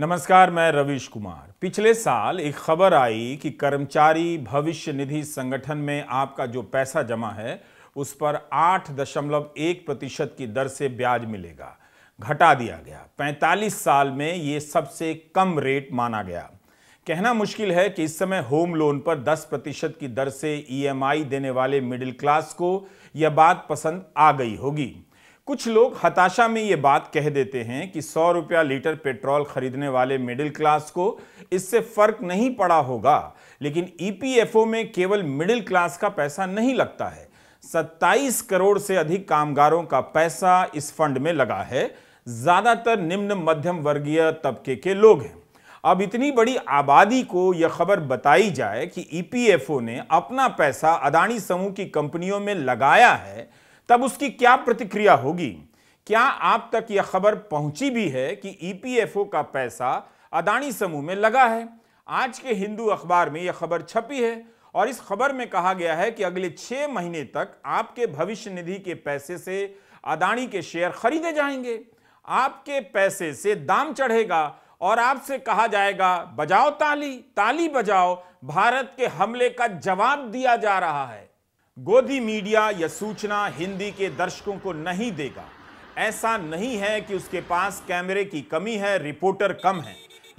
नमस्कार मैं रवीश कुमार पिछले साल एक खबर आई कि कर्मचारी भविष्य निधि संगठन में आपका जो पैसा जमा है उस पर आठ दशमलव एक प्रतिशत की दर से ब्याज मिलेगा घटा दिया गया 45 साल में ये सबसे कम रेट माना गया कहना मुश्किल है कि इस समय होम लोन पर 10 प्रतिशत की दर से ईएमआई देने वाले मिडिल क्लास को यह बात पसंद आ गई होगी कुछ लोग हताशा में ये बात कह देते हैं कि सौ रुपया लीटर पेट्रोल खरीदने वाले मिडिल क्लास को इससे फर्क नहीं पड़ा होगा लेकिन ईपीएफओ e में केवल मिडिल क्लास का पैसा नहीं लगता है 27 करोड़ से अधिक कामगारों का पैसा इस फंड में लगा है ज़्यादातर निम्न मध्यम वर्गीय तबके के लोग हैं अब इतनी बड़ी आबादी को यह खबर बताई जाए कि ईपीएफओ e ने अपना पैसा अदानी समूह की कंपनियों में लगाया है तब उसकी क्या प्रतिक्रिया होगी क्या आप तक यह खबर पहुंची भी है कि ईपीएफओ e का पैसा अदानी समूह में लगा है आज के हिंदू अखबार में यह खबर छपी है और इस खबर में कहा गया है कि अगले छह महीने तक आपके भविष्य निधि के पैसे से अदानी के शेयर खरीदे जाएंगे आपके पैसे से दाम चढ़ेगा और आपसे कहा जाएगा बजाओ ताली ताली बजाओ भारत के हमले का जवाब दिया जा रहा है गोदी मीडिया यह सूचना हिंदी के दर्शकों को नहीं देगा ऐसा नहीं है कि उसके पास कैमरे की कमी है रिपोर्टर कम है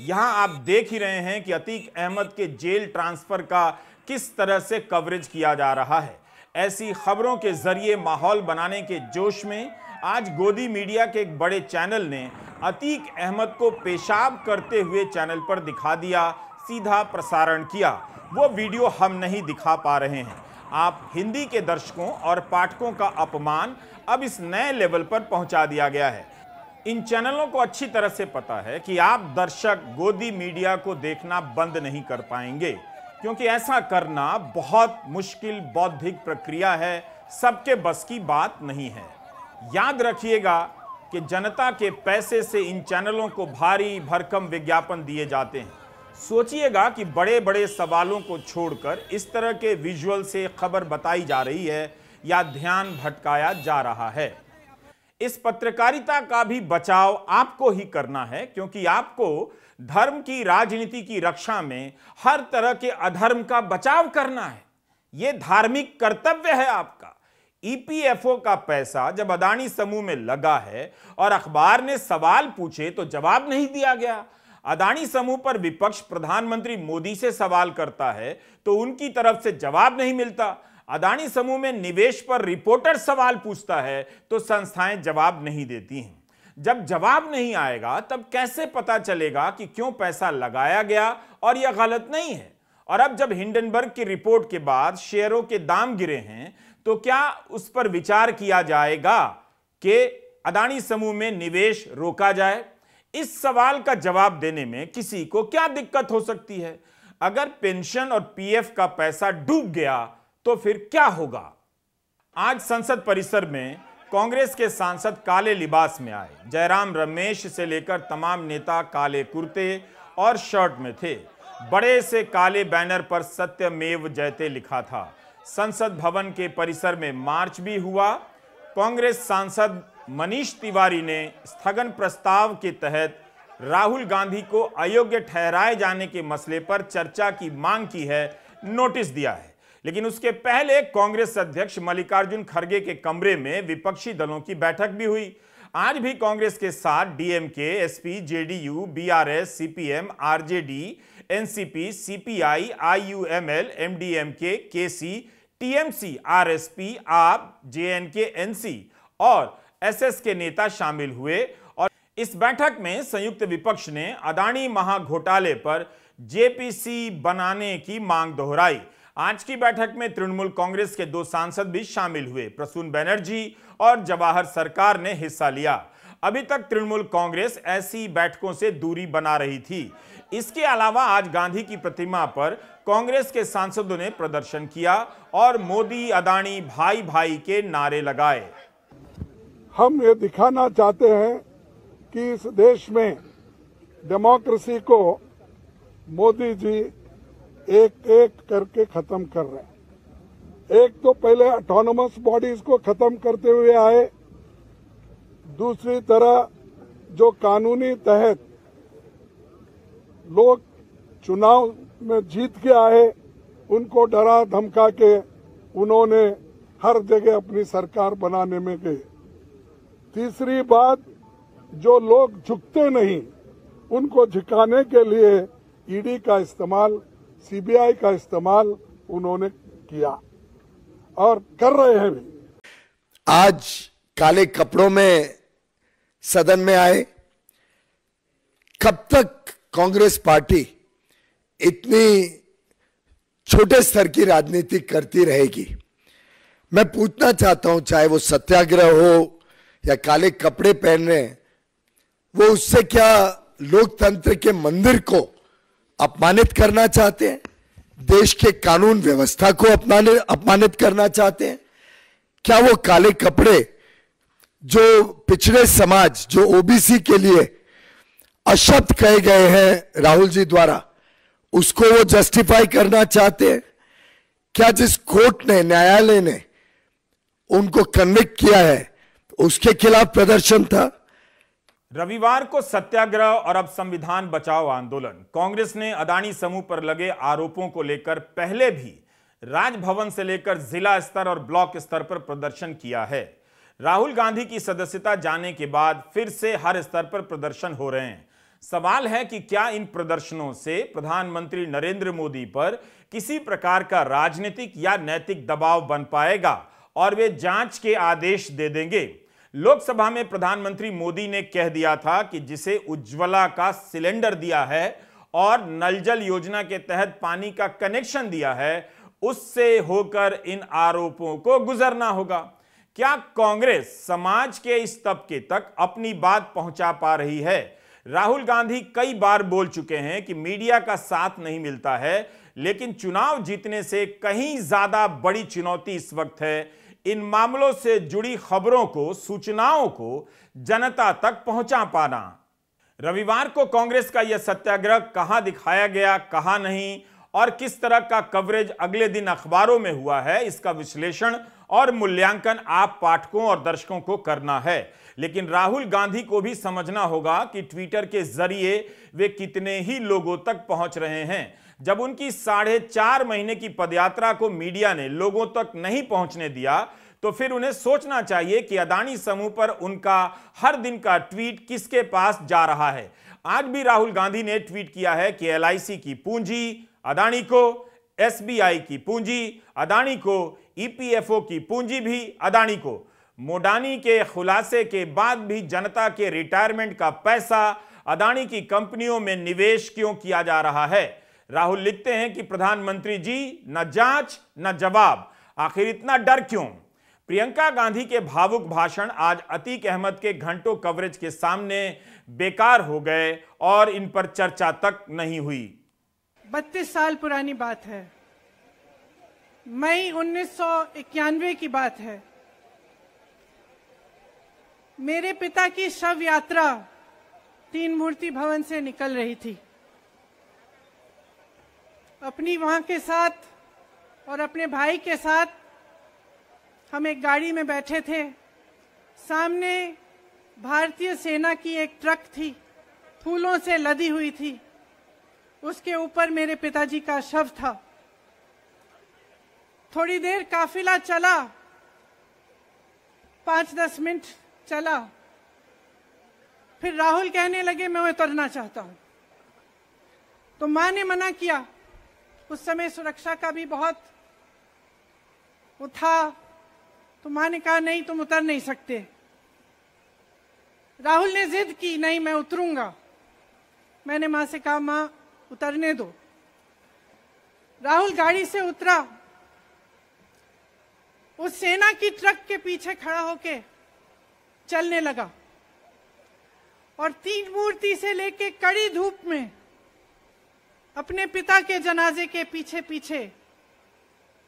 यहां आप देख ही रहे हैं कि अतीक अहमद के जेल ट्रांसफर का किस तरह से कवरेज किया जा रहा है ऐसी खबरों के जरिए माहौल बनाने के जोश में आज गोदी मीडिया के एक बड़े चैनल ने अतीक अहमद को पेशाब करते हुए चैनल पर दिखा दिया सीधा प्रसारण किया वो वीडियो हम नहीं दिखा पा रहे हैं आप हिंदी के दर्शकों और पाठकों का अपमान अब इस नए लेवल पर पहुंचा दिया गया है इन चैनलों को अच्छी तरह से पता है कि आप दर्शक गोदी मीडिया को देखना बंद नहीं कर पाएंगे क्योंकि ऐसा करना बहुत मुश्किल बौद्धिक प्रक्रिया है सबके बस की बात नहीं है याद रखिएगा कि जनता के पैसे से इन चैनलों को भारी भरकम विज्ञापन दिए जाते हैं सोचिएगा कि बड़े बड़े सवालों को छोड़कर इस तरह के विजुअल से खबर बताई जा रही है या ध्यान भटकाया जा रहा है इस पत्रकारिता का भी बचाव आपको ही करना है क्योंकि आपको धर्म की राजनीति की रक्षा में हर तरह के अधर्म का बचाव करना है यह धार्मिक कर्तव्य है आपका ईपीएफओ e का पैसा जब अदानी समूह में लगा है और अखबार ने सवाल पूछे तो जवाब नहीं दिया गया अदानी समूह पर विपक्ष प्रधानमंत्री मोदी से सवाल करता है तो उनकी तरफ से जवाब नहीं मिलता अदानी समूह में निवेश पर रिपोर्टर सवाल पूछता है तो संस्थाएं जवाब नहीं देती हैं जब जवाब नहीं आएगा तब कैसे पता चलेगा कि क्यों पैसा लगाया गया और यह गलत नहीं है और अब जब हिंडनबर्ग की रिपोर्ट के बाद शेयरों के दाम गिरे हैं तो क्या उस पर विचार किया जाएगा कि अदानी समूह में निवेश रोका जाए इस सवाल का जवाब देने में किसी को क्या दिक्कत हो सकती है अगर पेंशन और पीएफ का पैसा डूब गया तो फिर क्या होगा आज संसद परिसर में कांग्रेस के सांसद काले लिबास में आए जयराम रमेश से लेकर तमाम नेता काले कुर्ते और शर्ट में थे बड़े से काले बैनर पर सत्यमेव जयते लिखा था संसद भवन के परिसर में मार्च भी हुआ कांग्रेस सांसद मनीष तिवारी ने स्थगन प्रस्ताव के तहत राहुल गांधी को अयोग्य ठहराए जाने के मसले पर चर्चा की मांग की है नोटिस दिया है लेकिन उसके पहले कांग्रेस अध्यक्ष मल्लिकार्जुन खड़गे के कमरे में विपक्षी दलों की बैठक भी हुई आज भी कांग्रेस के साथ DMK SP JDU BRS CPM RJD NCP CPI IUML MDMK KC TMC RSP AAP JNK NC और एसएस के नेता शामिल हुए और इस बैठक में संयुक्त विपक्ष ने अदानी महाघोटाले पर जेपीसी बनाने की मांग दोहराई आज की बैठक में तृणमूल कांग्रेस के दो सांसद भी शामिल हुए प्रसून बैनर्जी और जवाहर सरकार ने हिस्सा लिया अभी तक तृणमूल कांग्रेस ऐसी बैठकों से दूरी बना रही थी इसके अलावा आज गांधी की प्रतिमा पर कांग्रेस के सांसदों ने प्रदर्शन किया और मोदी अदानी भाई भाई के नारे लगाए हम ये दिखाना चाहते हैं कि इस देश में डेमोक्रेसी को मोदी जी एक एक करके खत्म कर रहे हैं एक तो पहले ऑटोनोमस बॉडीज को खत्म करते हुए आए दूसरी तरह जो कानूनी तहत लोग चुनाव में जीत के आए उनको डरा धमका के उन्होंने हर जगह अपनी सरकार बनाने में गए तीसरी बात जो लोग झुकते नहीं उनको झुकाने के लिए ईडी e का इस्तेमाल सीबीआई का इस्तेमाल उन्होंने किया और कर रहे हैं भी आज काले कपड़ों में सदन में आए कब तक कांग्रेस पार्टी इतनी छोटे स्तर की राजनीति करती रहेगी मैं पूछना चाहता हूं चाहे वो सत्याग्रह हो या काले कपड़े पहन रहे हैं वो उससे क्या लोकतंत्र के मंदिर को अपमानित करना चाहते हैं देश के कानून व्यवस्था को अपमानित अपमानित करना चाहते हैं क्या वो काले कपड़े जो पिछड़े समाज जो ओबीसी के लिए अशब्द कहे गए हैं राहुल जी द्वारा उसको वो जस्टिफाई करना चाहते हैं क्या जिस कोर्ट ने न्यायालय ने उनको कन्विक्ट किया है उसके खिलाफ प्रदर्शन था रविवार को सत्याग्रह और अब संविधान बचाओ आंदोलन कांग्रेस ने अदानी समूह पर लगे आरोपों को लेकर पहले भी राजभवन से लेकर जिला स्तर और ब्लॉक स्तर पर प्रदर्शन किया है राहुल गांधी की सदस्यता जाने के बाद फिर से हर स्तर पर प्रदर्शन हो रहे हैं सवाल है कि क्या इन प्रदर्शनों से प्रधानमंत्री नरेंद्र मोदी पर किसी प्रकार का राजनीतिक या नैतिक दबाव बन पाएगा और वे जांच के आदेश दे देंगे लोकसभा में प्रधानमंत्री मोदी ने कह दिया था कि जिसे उज्ज्वला का सिलेंडर दिया है और नलजल योजना के तहत पानी का कनेक्शन दिया है उससे होकर इन आरोपों को गुजरना होगा क्या कांग्रेस समाज के इस तबके तक अपनी बात पहुंचा पा रही है राहुल गांधी कई बार बोल चुके हैं कि मीडिया का साथ नहीं मिलता है लेकिन चुनाव जीतने से कहीं ज्यादा बड़ी चुनौती इस वक्त है इन मामलों से जुड़ी खबरों को सूचनाओं को जनता तक पहुंचा पाना रविवार को कांग्रेस का यह सत्याग्रह कहां दिखाया गया कहां नहीं और किस तरह का कवरेज अगले दिन अखबारों में हुआ है इसका विश्लेषण और मूल्यांकन आप पाठकों और दर्शकों को करना है लेकिन राहुल गांधी को भी समझना होगा कि ट्विटर के जरिए वे कितने ही लोगों तक पहुंच रहे हैं जब उनकी साढ़े चार महीने की पदयात्रा को मीडिया ने लोगों तक नहीं पहुंचने दिया तो फिर उन्हें सोचना चाहिए कि अदानी समूह पर उनका हर दिन का ट्वीट किसके पास जा रहा है आज भी राहुल गांधी ने ट्वीट किया है कि एल की पूंजी अदानी को एस की पूंजी अदानी को ई की पूंजी भी अदानी को मोडानी के खुलासे के बाद भी जनता के रिटायरमेंट का पैसा अदानी की कंपनियों में निवेश क्यों किया जा रहा है राहुल लिखते हैं कि प्रधानमंत्री जी न जांच न जवाब आखिर इतना डर क्यों प्रियंका गांधी के भावुक भाषण आज अतीक अहमद के घंटों कवरेज के सामने बेकार हो गए और इन पर चर्चा तक नहीं हुई बत्तीस साल पुरानी बात है मई उन्नीस की बात है मेरे पिता की शव यात्रा तीन मूर्ति भवन से निकल रही थी अपनी माँ के साथ और अपने भाई के साथ हम एक गाड़ी में बैठे थे सामने भारतीय सेना की एक ट्रक थी फूलों से लदी हुई थी उसके ऊपर मेरे पिताजी का शव था थोड़ी देर काफिला चला पांच दस मिनट चला फिर राहुल कहने लगे मैं उतरना चाहता हूं तो माँ ने मना किया उस समय सुरक्षा का भी बहुत वो था तो माँ ने कहा नहीं तुम उतर नहीं सकते राहुल ने जिद की नहीं मैं उतरूंगा मैंने माँ से कहा माँ उतरने दो राहुल गाड़ी से उतरा उस सेना की ट्रक के पीछे खड़ा होके चलने लगा और तीन मूर्ति से लेके कड़ी धूप में अपने पिता के जनाजे के पीछे पीछे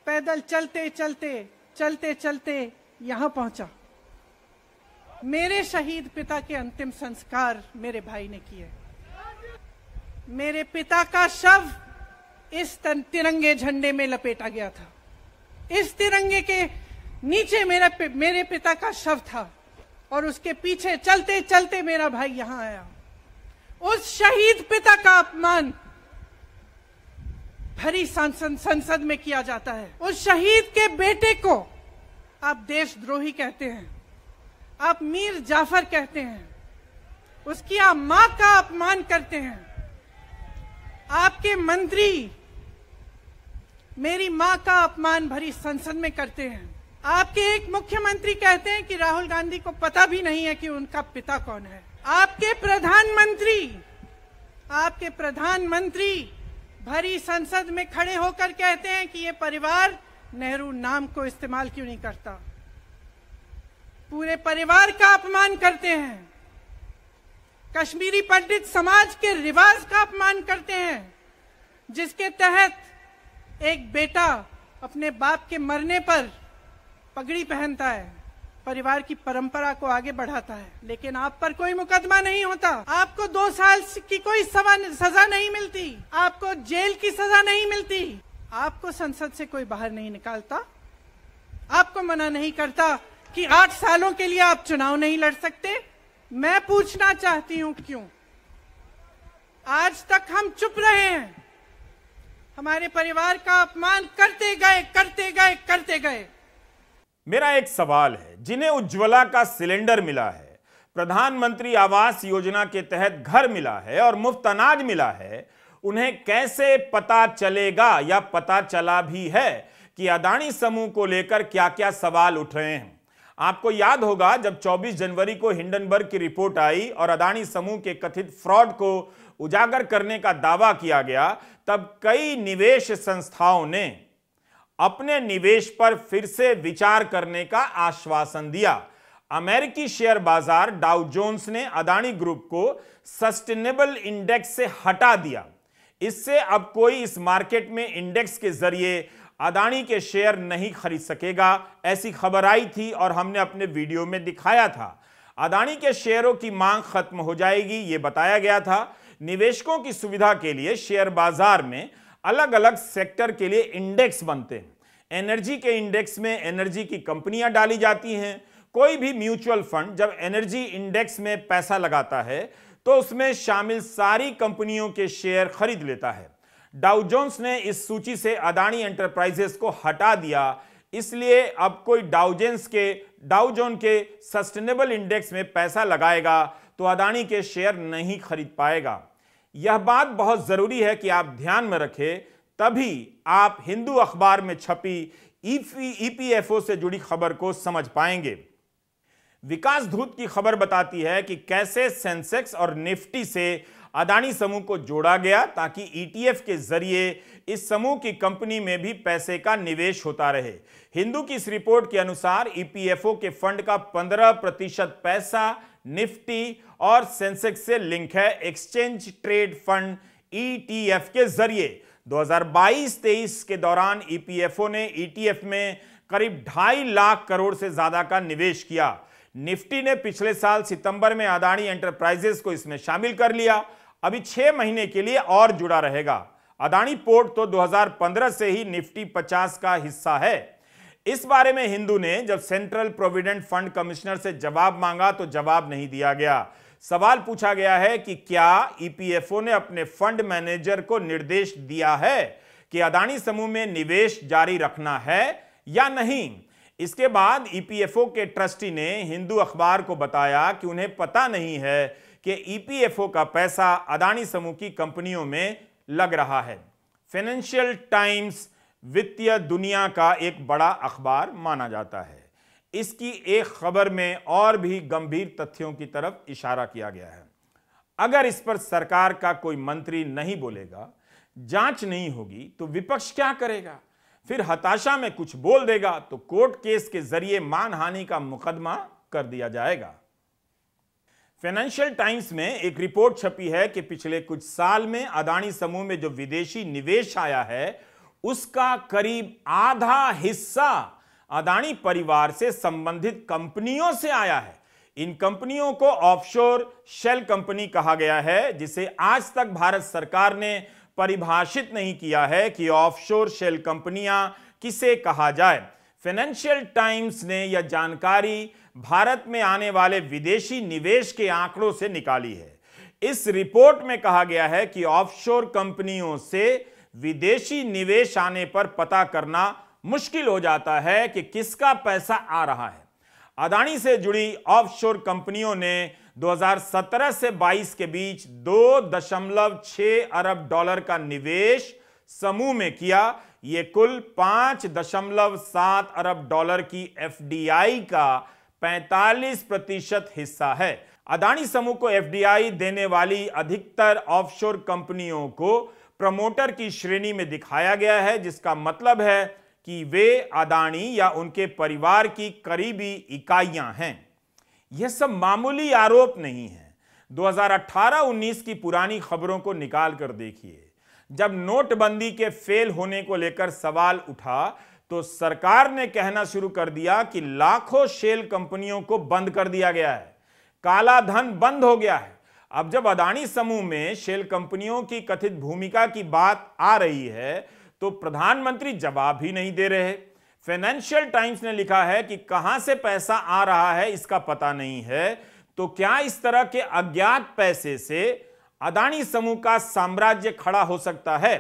पैदल चलते चलते चलते चलते यहां पहुंचा मेरे शहीद पिता के अंतिम संस्कार मेरे भाई ने किए मेरे पिता का शव इस तिरंगे झंडे में लपेटा गया था इस तिरंगे के नीचे मेरा मेरे पिता का शव था और उसके पीछे चलते चलते मेरा भाई यहां आया उस शहीद पिता का अपमान भरी संसद संसद में किया जाता है उस शहीद के बेटे को आप देशद्रोही कहते हैं आप मीर जाफर कहते हैं उसकी आप मां का अपमान करते हैं आपके मंत्री मेरी मां का अपमान भरी संसद में करते हैं आपके एक मुख्यमंत्री कहते हैं कि राहुल गांधी को पता भी नहीं है कि उनका पिता कौन है आपके प्रधानमंत्री आपके प्रधानमंत्री भरी संसद में खड़े होकर कहते हैं कि ये परिवार नेहरू नाम को इस्तेमाल क्यों नहीं करता पूरे परिवार का अपमान करते हैं कश्मीरी पंडित समाज के रिवाज का अपमान करते हैं जिसके तहत एक बेटा अपने बाप के मरने पर पगड़ी पहनता है परिवार की परंपरा को आगे बढ़ाता है लेकिन आप पर कोई मुकदमा नहीं होता आपको दो साल की कोई सजा नहीं मिलती आपको जेल की सजा नहीं मिलती आपको संसद से कोई बाहर नहीं निकालता आपको मना नहीं करता कि आठ सालों के लिए आप चुनाव नहीं लड़ सकते मैं पूछना चाहती हूं क्यों आज तक हम चुप रहे हैं हमारे परिवार का अपमान करते गए करते गए करते गए मेरा एक सवाल है जिन्हें उज्ज्वला का सिलेंडर मिला है प्रधानमंत्री आवास योजना के तहत घर मिला है और मुफ्त अनाज मिला है उन्हें कैसे पता चलेगा या पता चला भी है कि अदाणी समूह को लेकर क्या क्या सवाल उठ रहे हैं आपको याद होगा जब 24 जनवरी को हिंडनबर्ग की रिपोर्ट आई और अदाणी समूह के कथित फ्रॉड को उजागर करने का दावा किया गया तब कई निवेश संस्थाओं ने अपने निवेश पर फिर से विचार करने का आश्वासन दिया अमेरिकी शेयर बाजार डाउ जोन्स ने अदानी ग्रुप को सस्टेनेबल इंडेक्स से हटा दिया इससे अब कोई इस मार्केट में इंडेक्स के जरिए अदानी के शेयर नहीं खरीद सकेगा ऐसी खबर आई थी और हमने अपने वीडियो में दिखाया था अदानी के शेयरों की मांग खत्म हो जाएगी ये बताया गया था निवेशकों की सुविधा के लिए शेयर बाजार में अलग अलग सेक्टर के लिए इंडेक्स बनते हैं एनर्जी के इंडेक्स में एनर्जी की कंपनियां डाली जाती हैं कोई भी म्यूचुअल फंड जब एनर्जी इंडेक्स में पैसा लगाता है तो उसमें शामिल सारी कंपनियों के शेयर खरीद लेता है डाउजोन्स ने इस सूची से अदानी एंटरप्राइजेस को हटा दिया इसलिए अब कोई डाउजेंस के डाउजोन के सस्टेनेबल इंडेक्स में पैसा लगाएगा तो अदानी के शेयर नहीं खरीद पाएगा यह बात बहुत ज़रूरी है कि आप ध्यान में रखें तभी आप हिंदू अखबार में छपी ईपीएफओ से जुड़ी खबर को समझ पाएंगे विकास धूत की खबर बताती है कि कैसे सेंसेक्स और निफ्टी से अदानी समूह को जोड़ा गया ताकि ईटीएफ e के जरिए इस समूह की कंपनी में भी पैसे का निवेश होता रहे हिंदू की इस रिपोर्ट के अनुसार ईपीएफओ e के फंड का 15 प्रतिशत पैसा निफ्टी और सेंसेक्स से लिंक है exchange trade fund ETF e के जरिए 2022-23 के दौरान ईपीएफओ e ने ईटीएफ e में करीब ढाई लाख करोड़ से ज्यादा का निवेश किया निफ्टी ने पिछले साल सितंबर में अदानी एंटरप्राइजेस को इसमें शामिल कर लिया अभी छह महीने के लिए और जुड़ा रहेगा अदानी पोर्ट तो 2015 से ही निफ्टी 50 का हिस्सा है इस बारे में हिंदू ने जब सेंट्रल प्रोविडेंट फंड कमिश्नर से जवाब मांगा तो जवाब नहीं दिया गया सवाल पूछा गया है कि क्या ईपीएफओ e ने अपने फंड मैनेजर को निर्देश दिया है कि अदानी समूह में निवेश जारी रखना है या नहीं इसके बाद ईपीएफओ e के ट्रस्टी ने हिंदू अखबार को बताया कि उन्हें पता नहीं है कि ईपीएफओ e का पैसा अदानी समूह की कंपनियों में लग रहा है फाइनेंशियल टाइम्स वित्तीय दुनिया का एक बड़ा अखबार माना जाता है इसकी एक खबर में और भी गंभीर तथ्यों की तरफ इशारा किया गया है अगर इस पर सरकार का कोई मंत्री नहीं बोलेगा जांच नहीं होगी तो विपक्ष क्या करेगा फिर हताशा में कुछ बोल देगा तो कोर्ट केस के जरिए मानहानि का मुकदमा कर दिया जाएगा फाइनेंशियल टाइम्स में एक रिपोर्ट छपी है कि पिछले कुछ साल में अदानी समूह में जो विदेशी निवेश आया है उसका करीब आधा हिस्सा अदानी परिवार से संबंधित कंपनियों से आया है इन कंपनियों को ऑफशोर शेल कंपनी कहा गया है जिसे आज तक भारत सरकार ने परिभाषित नहीं किया है कि ऑफशोर शेल कंपनियां किसे कहा जाए फाइनेंशियल टाइम्स ने यह जानकारी भारत में आने वाले विदेशी निवेश के आंकड़ों से निकाली है इस रिपोर्ट में कहा गया है कि ऑफशोर कंपनियों से विदेशी निवेश आने पर पता करना मुश्किल हो जाता है कि किसका पैसा आ रहा है अदानी से जुड़ी ऑफशोर कंपनियों ने 2017 से 22 के बीच 2.6 अरब डॉलर का निवेश समूह में किया ये कुल 5.7 अरब डॉलर की एफडीआई का 45 प्रतिशत हिस्सा है अदानी समूह को एफडीआई देने वाली अधिकतर ऑफशोर कंपनियों को प्रमोटर की श्रेणी में दिखाया गया है जिसका मतलब है कि वे अदाणी या उनके परिवार की करीबी इकाइयां हैं यह सब मामूली आरोप नहीं है 2018-19 की पुरानी खबरों को निकाल कर देखिए जब नोटबंदी के फेल होने को लेकर सवाल उठा तो सरकार ने कहना शुरू कर दिया कि लाखों शेल कंपनियों को बंद कर दिया गया है काला धन बंद हो गया है अब जब अदानी समूह में शेल कंपनियों की कथित भूमिका की बात आ रही है तो प्रधानमंत्री जवाब ही नहीं दे रहे फाइनेंशियल टाइम्स ने लिखा है कि कहां से पैसा आ रहा है इसका पता नहीं है तो क्या इस तरह के अज्ञात पैसे से अदानी समूह का साम्राज्य खड़ा हो सकता है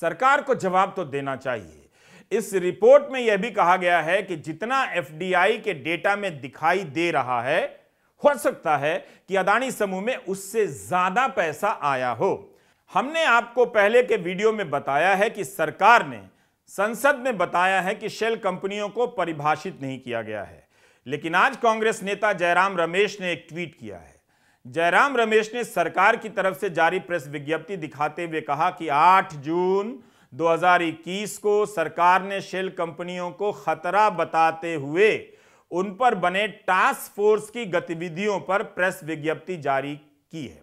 सरकार को जवाब तो देना चाहिए इस रिपोर्ट में यह भी कहा गया है कि जितना एफडीआई के डेटा में दिखाई दे रहा है हो सकता है कि अदानी समूह में उससे ज्यादा पैसा आया हो हमने आपको पहले के वीडियो में बताया है कि सरकार ने संसद में बताया है कि शेल कंपनियों को परिभाषित नहीं किया गया है लेकिन आज कांग्रेस नेता जयराम रमेश ने एक ट्वीट किया है जयराम रमेश ने सरकार की तरफ से जारी प्रेस विज्ञप्ति दिखाते हुए कहा कि 8 जून 2021 को सरकार ने शेल कंपनियों को खतरा बताते हुए उन पर बने टास्क फोर्स की गतिविधियों पर प्रेस विज्ञप्ति जारी की है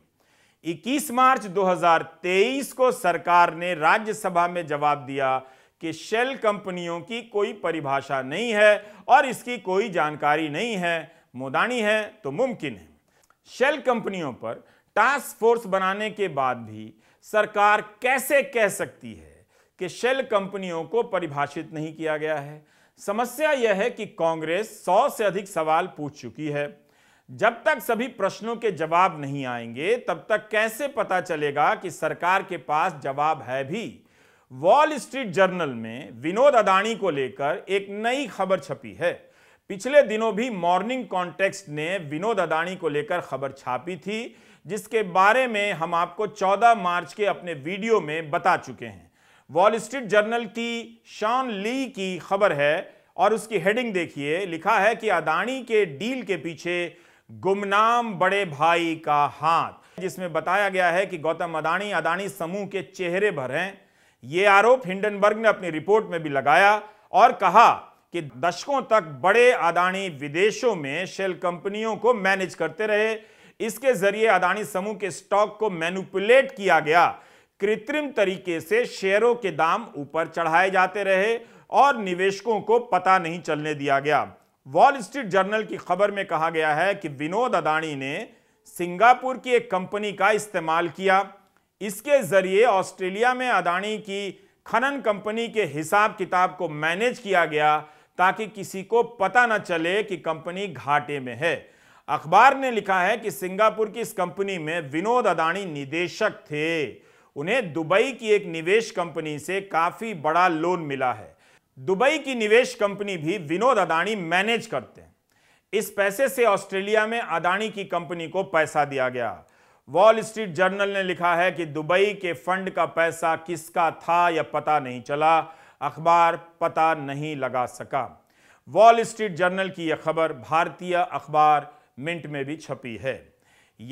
21 मार्च 2023 को सरकार ने राज्यसभा में जवाब दिया कि शेल कंपनियों की कोई परिभाषा नहीं है और इसकी कोई जानकारी नहीं है मोदानी है तो मुमकिन है शेल कंपनियों पर टास्क फोर्स बनाने के बाद भी सरकार कैसे कह सकती है कि शेल कंपनियों को परिभाषित नहीं किया गया है समस्या यह है कि कांग्रेस सौ से अधिक सवाल पूछ चुकी है जब तक सभी प्रश्नों के जवाब नहीं आएंगे तब तक कैसे पता चलेगा कि सरकार के पास जवाब है भी वॉल स्ट्रीट जर्नल में विनोद अदाणी को लेकर एक नई खबर छपी है पिछले दिनों भी मॉर्निंग कॉन्टेक्स्ट ने विनोद अदाणी को लेकर खबर छापी थी जिसके बारे में हम आपको 14 मार्च के अपने वीडियो में बता चुके हैं वॉल स्ट्रीट जर्नल की शॉन ली की खबर है और उसकी हेडिंग देखिए लिखा है कि अदानी के डील के पीछे गुमनाम बड़े भाई का हाथ जिसमें बताया गया है कि गौतम अदानी अदानी समूह के चेहरे भर हैं ये आरोप हिंडनबर्ग ने अपनी रिपोर्ट में भी लगाया और कहा कि दशकों तक बड़े अदानी विदेशों में शेल कंपनियों को मैनेज करते रहे इसके जरिए अदानी समूह के स्टॉक को मैनुपुलेट किया गया कृत्रिम तरीके से शेयरों के दाम ऊपर चढ़ाए जाते रहे और निवेशकों को पता नहीं चलने दिया गया वॉल स्ट्रीट जर्नल की खबर में कहा गया है कि विनोद अदाणी ने सिंगापुर की एक कंपनी का इस्तेमाल किया इसके जरिए ऑस्ट्रेलिया में अदाणी की खनन कंपनी के हिसाब किताब को मैनेज किया गया ताकि किसी को पता न चले कि कंपनी घाटे में है अखबार ने लिखा है कि सिंगापुर की इस कंपनी में विनोद अदाणी निदेशक थे उन्हें दुबई की एक निवेश कंपनी से काफी बड़ा लोन मिला है दुबई की निवेश कंपनी भी विनोद अदाणी मैनेज करते हैं इस पैसे से ऑस्ट्रेलिया में अदाणी की कंपनी को पैसा दिया गया वॉल स्ट्रीट जर्नल ने लिखा है कि दुबई के फंड का पैसा किसका था या पता नहीं चला अखबार पता नहीं लगा सका वॉल स्ट्रीट जर्नल की यह खबर भारतीय अखबार मिंट में भी छपी है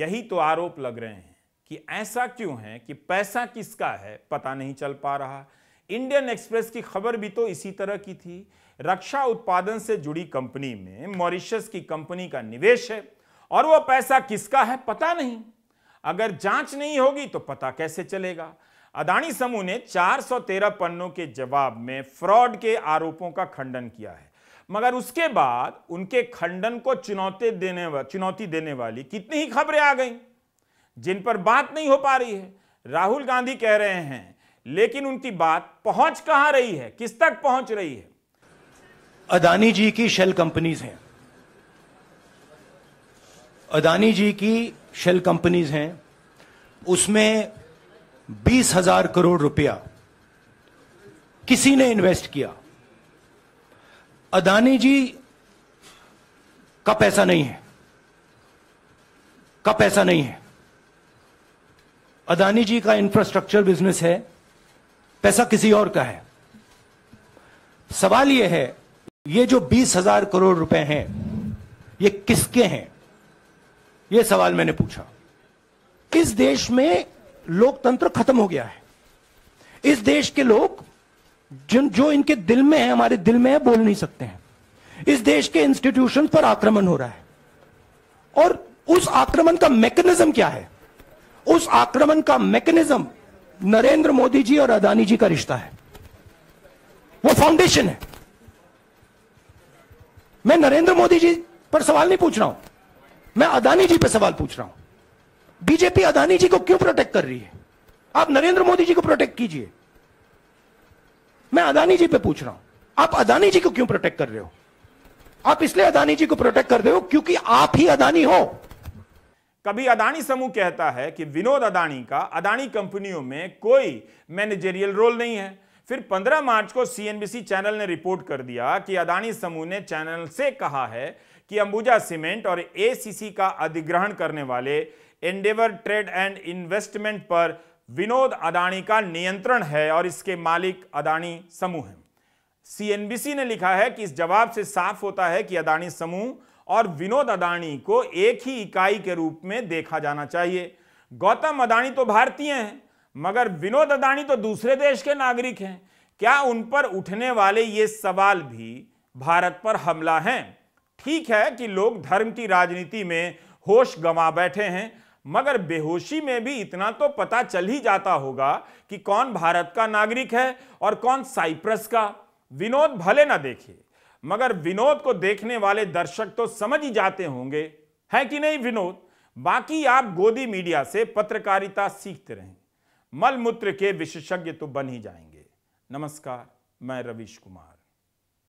यही तो आरोप लग रहे हैं कि ऐसा क्यों है कि पैसा किसका है पता नहीं चल पा रहा इंडियन एक्सप्रेस की खबर भी तो इसी तरह की थी रक्षा उत्पादन से जुड़ी कंपनी में मॉरिशस की कंपनी का निवेश है और वह पैसा किसका है पता नहीं अगर जांच नहीं होगी तो पता कैसे चलेगा अदानी समूह ने 413 पन्नों के जवाब में फ्रॉड के आरोपों का खंडन किया है मगर उसके बाद उनके खंडन को चुनौती देने चुनौती देने वाली कितनी ही खबरें आ गईं जिन पर बात नहीं हो पा रही है राहुल गांधी कह रहे हैं लेकिन उनकी बात पहुंच कहां रही है किस तक पहुंच रही है अदानी जी की शेल कंपनीज हैं अदानी जी की शेल कंपनीज हैं उसमें बीस हजार करोड़ रुपया किसी ने इन्वेस्ट किया अदानी जी का पैसा नहीं है का पैसा नहीं है अदानी जी का इंफ्रास्ट्रक्चर बिजनेस है पैसा किसी और का है सवाल यह है ये जो बीस हजार करोड़ रुपए हैं ये किसके हैं ये सवाल मैंने पूछा इस देश में लोकतंत्र खत्म हो गया है इस देश के लोग जिन जो इनके दिल में है हमारे दिल में है बोल नहीं सकते हैं इस देश के इंस्टीट्यूशन पर आक्रमण हो रहा है और उस आक्रमण का मैकेनिज्म क्या है उस आक्रमण का मैकेनिज्म नरेंद्र मोदी जी और अदानी जी का रिश्ता है वो फाउंडेशन है मैं नरेंद्र मोदी जी पर सवाल नहीं पूछ रहा हूं मैं अदानी जी पर सवाल पूछ रहा हूं बीजेपी अदानी जी को क्यों प्रोटेक्ट कर रही है आप नरेंद्र मोदी जी को प्रोटेक्ट कीजिए मैं अदानी जी पे पूछ रहा हूं आप अदानी जी को क्यों प्रोटेक्ट कर रहे हो आप इसलिए अदानी जी को प्रोटेक्ट कर रहे हो क्योंकि आप ही अदानी हो कभी अदानी समूह कहता है कि विनोद अदानी का अदानी कंपनियों में कोई मैनेजरियल रोल नहीं है फिर 15 मार्च को सीएनबीसी चैनल ने रिपोर्ट कर दिया कि अदानी समूह ने चैनल से कहा है कि अंबुजा सीमेंट और एसीसी का अधिग्रहण करने वाले एंडेवर ट्रेड एंड इन्वेस्टमेंट पर विनोद अदानी का नियंत्रण है और इसके मालिक अदानी समूह है सीएनबीसी ने लिखा है कि इस जवाब से साफ होता है कि अदानी समूह और विनोद अदाणी को एक ही इकाई के रूप में देखा जाना चाहिए गौतम अदाणी तो भारतीय हैं मगर विनोद अदाणी तो दूसरे देश के नागरिक हैं क्या उन पर उठने वाले ये सवाल भी भारत पर हमला हैं ठीक है कि लोग धर्म की राजनीति में होश गंवा बैठे हैं मगर बेहोशी में भी इतना तो पता चल ही जाता होगा कि कौन भारत का नागरिक है और कौन साइप्रस का विनोद भले ना देखे मगर विनोद को देखने वाले दर्शक तो समझ ही जाते होंगे है कि नहीं विनोद बाकी आप गोदी मीडिया से पत्रकारिता सीखते रहें मलमूत्र के विशेषज्ञ तो बन ही जाएंगे नमस्कार मैं रवीश कुमार